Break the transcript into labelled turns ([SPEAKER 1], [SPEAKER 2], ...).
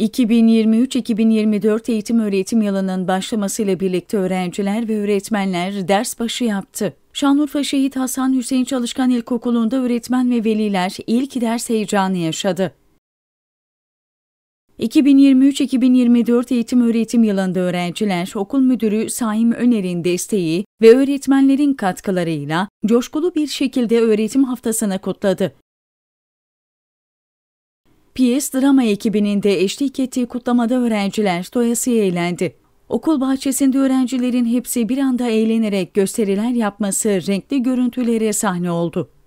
[SPEAKER 1] 2023-2024 eğitim öğretim yılının başlamasıyla birlikte öğrenciler ve öğretmenler ders başı yaptı. Şanlıurfa Şehit Hasan Hüseyin Çalışkan İlkokulu'nda öğretmen ve veliler ilk ders heyecanı yaşadı. 2023-2024 eğitim öğretim yılında öğrenciler okul müdürü Saim Öner'in desteği ve öğretmenlerin katkılarıyla coşkulu bir şekilde öğretim haftasını kutladı. PS drama ekibinin de eşlik ettiği kutlamada öğrenciler doyasıya eğlendi. Okul bahçesinde öğrencilerin hepsi bir anda eğlenerek gösteriler yapması renkli görüntülere sahne oldu.